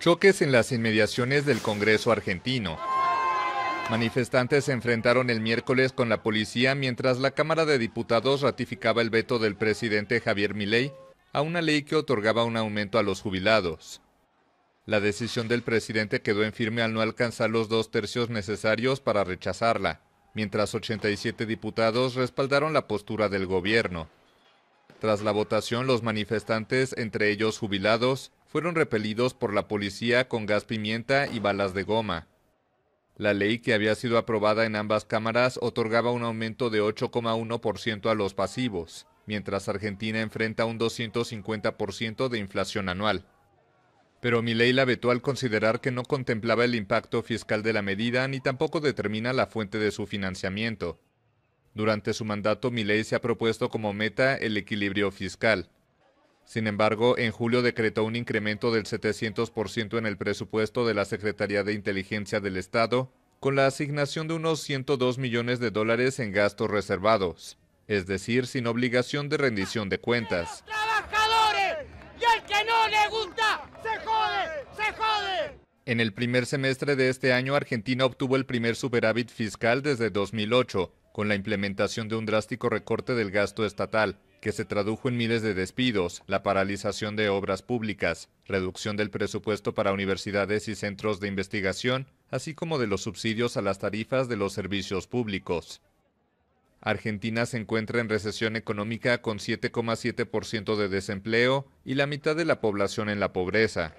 Choques en las inmediaciones del Congreso argentino. Manifestantes se enfrentaron el miércoles con la policía mientras la Cámara de Diputados ratificaba el veto del presidente Javier Milei a una ley que otorgaba un aumento a los jubilados. La decisión del presidente quedó en firme al no alcanzar los dos tercios necesarios para rechazarla, mientras 87 diputados respaldaron la postura del gobierno. Tras la votación, los manifestantes, entre ellos jubilados, fueron repelidos por la policía con gas pimienta y balas de goma. La ley que había sido aprobada en ambas cámaras otorgaba un aumento de 8,1% a los pasivos, mientras Argentina enfrenta un 250% de inflación anual. Pero Milei la vetó al considerar que no contemplaba el impacto fiscal de la medida ni tampoco determina la fuente de su financiamiento. Durante su mandato, Milei se ha propuesto como meta el equilibrio fiscal. Sin embargo, en julio decretó un incremento del 700% en el presupuesto de la Secretaría de Inteligencia del Estado, con la asignación de unos 102 millones de dólares en gastos reservados, es decir, sin obligación de rendición de cuentas. ¡Trabajadores! ¡Y que no le gusta, se jode, se jode! En el primer semestre de este año, Argentina obtuvo el primer superávit fiscal desde 2008, con la implementación de un drástico recorte del gasto estatal que se tradujo en miles de despidos, la paralización de obras públicas, reducción del presupuesto para universidades y centros de investigación, así como de los subsidios a las tarifas de los servicios públicos. Argentina se encuentra en recesión económica con 7,7% de desempleo y la mitad de la población en la pobreza.